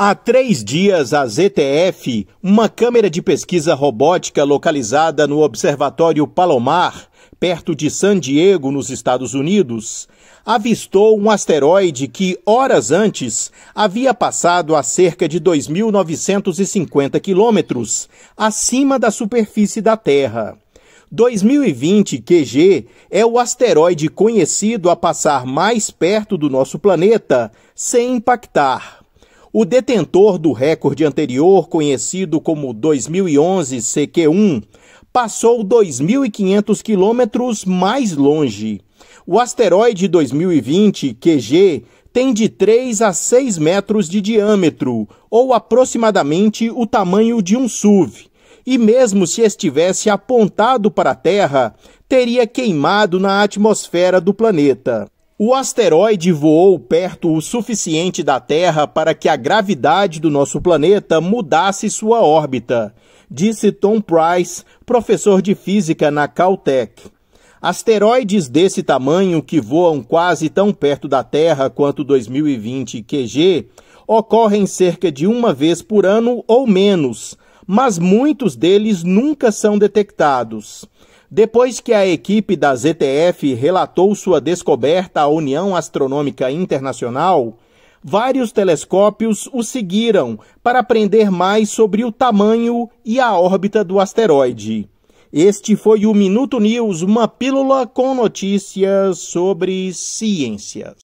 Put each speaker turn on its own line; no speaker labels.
Há três dias, a ZTF, uma câmera de pesquisa robótica localizada no Observatório Palomar, perto de San Diego, nos Estados Unidos, avistou um asteroide que, horas antes, havia passado a cerca de 2.950 quilômetros acima da superfície da Terra. 2020 QG é o asteroide conhecido a passar mais perto do nosso planeta sem impactar. O detentor do recorde anterior, conhecido como 2011 CQ1, passou 2.500 quilômetros mais longe. O asteroide 2020 QG tem de 3 a 6 metros de diâmetro, ou aproximadamente o tamanho de um SUV. E mesmo se estivesse apontado para a Terra, teria queimado na atmosfera do planeta. O asteroide voou perto o suficiente da Terra para que a gravidade do nosso planeta mudasse sua órbita, disse Tom Price, professor de física na Caltech. Asteroides desse tamanho, que voam quase tão perto da Terra quanto 2020 QG, ocorrem cerca de uma vez por ano ou menos, mas muitos deles nunca são detectados. Depois que a equipe da ZTF relatou sua descoberta à União Astronômica Internacional, vários telescópios o seguiram para aprender mais sobre o tamanho e a órbita do asteroide. Este foi o Minuto News, uma pílula com notícias sobre ciências.